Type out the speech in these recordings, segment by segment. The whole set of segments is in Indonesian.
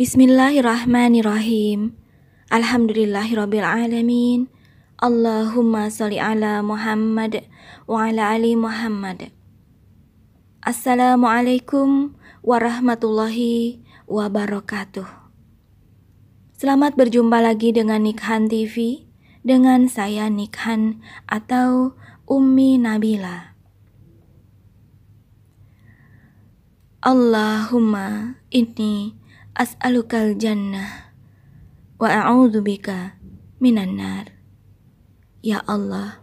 Bismillahirrahmanirrahim. Alhamdulillahirrabbilalamin. Allahumma salli ala Muhammad wa ala ali Muhammad. Assalamualaikum warahmatullahi wabarakatuh. Selamat berjumpa lagi dengan Nikhan TV dengan saya Nikhan atau Ummi Nabila. Allahumma inni as'alukal jannah wa a'udzubika minan nar. Ya Allah,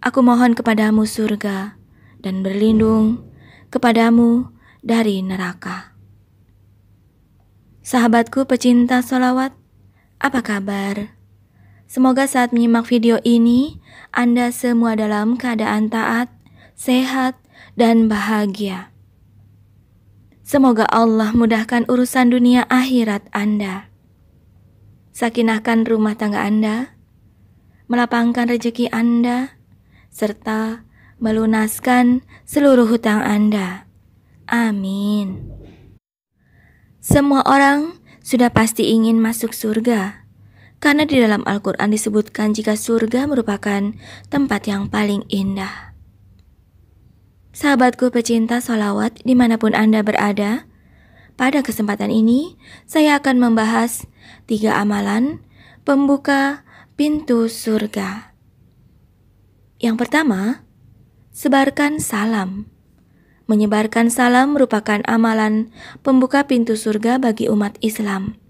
aku mohon kepadamu surga dan berlindung kepadamu dari neraka. Sahabatku pecinta solawat, apa kabar? Semoga saat menyimak video ini, Anda semua dalam keadaan taat, sehat, dan bahagia. Semoga Allah mudahkan urusan dunia akhirat Anda. Sakinahkan rumah tangga Anda, melapangkan rejeki Anda, serta melunaskan seluruh hutang Anda. Amin. Semua orang sudah pasti ingin masuk surga, karena di dalam Al-Quran disebutkan jika surga merupakan tempat yang paling indah sahabatku pecinta solawat dimanapun Anda berada, pada kesempatan ini saya akan membahas tiga amalan pembuka pintu surga. Yang pertama, sebarkan salam. Menyebarkan salam merupakan amalan pembuka pintu surga bagi umat Islam.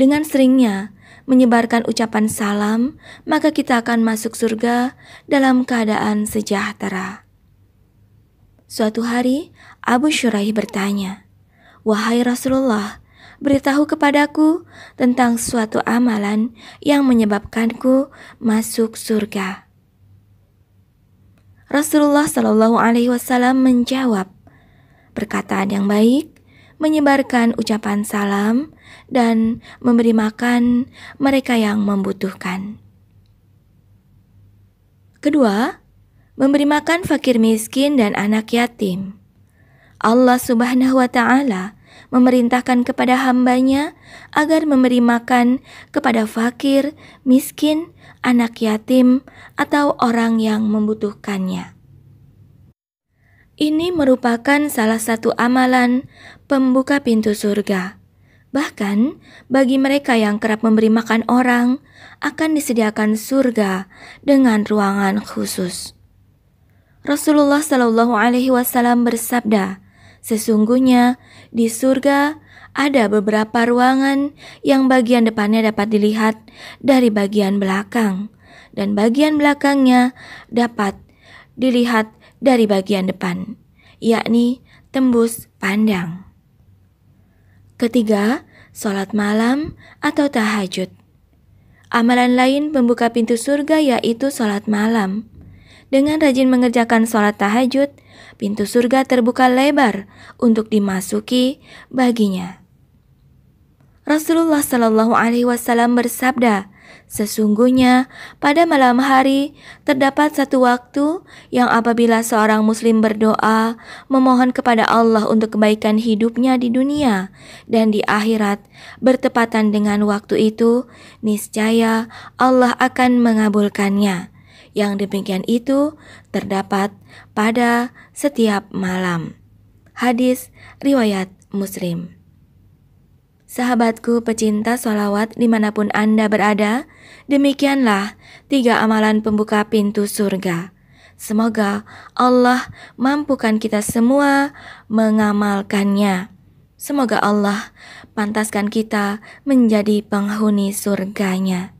Dengan seringnya menyebarkan ucapan salam, maka kita akan masuk surga dalam keadaan sejahtera. Suatu hari, Abu Syuraih bertanya, Wahai Rasulullah, beritahu kepadaku tentang suatu amalan yang menyebabkanku masuk surga. Rasulullah Shallallahu Alaihi Wasallam menjawab, perkataan yang baik, menyebarkan ucapan salam, dan memberi makan mereka yang membutuhkan. Kedua, memberi makan fakir miskin dan anak yatim. Allah Subhanahu wa Ta'ala memerintahkan kepada hambanya agar memberi makan kepada fakir, miskin, anak yatim, atau orang yang membutuhkannya. Ini merupakan salah satu amalan pembuka pintu surga. Bahkan bagi mereka yang kerap memberi makan orang, akan disediakan surga dengan ruangan khusus. Rasulullah Shallallahu Alaihi Wasallam bersabda, sesungguhnya di surga ada beberapa ruangan yang bagian depannya dapat dilihat dari bagian belakang dan bagian belakangnya dapat dilihat dari bagian depan, yakni tembus pandang. Ketiga, sholat malam atau tahajud. Amalan lain pembuka pintu surga yaitu sholat malam. Dengan rajin mengerjakan sholat tahajud, pintu surga terbuka lebar untuk dimasuki baginya. Rasulullah Shallallahu Alaihi Wasallam bersabda, Sesungguhnya, pada malam hari terdapat satu waktu yang apabila seorang Muslim berdoa, memohon kepada Allah untuk kebaikan hidupnya di dunia dan di akhirat, bertepatan dengan waktu itu, niscaya Allah akan mengabulkannya yang demikian itu terdapat pada setiap malam. Hadis Riwayat Muslim Sahabatku pecinta sholawat dimanapun Anda berada, demikianlah tiga amalan pembuka pintu surga. Semoga Allah mampukan kita semua mengamalkannya. Semoga Allah pantaskan kita menjadi penghuni surganya.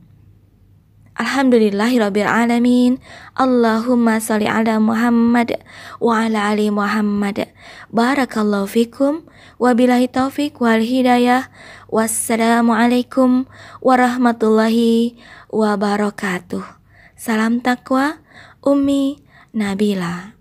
Alhamdulillahirrabbilalamin Allahumma salli ala Muhammad wa ala ali Muhammad Barakallahu fikum bilahi taufiq wal hidayah Wassalamualaikum warahmatullahi wabarakatuh Salam takwa Umi Nabila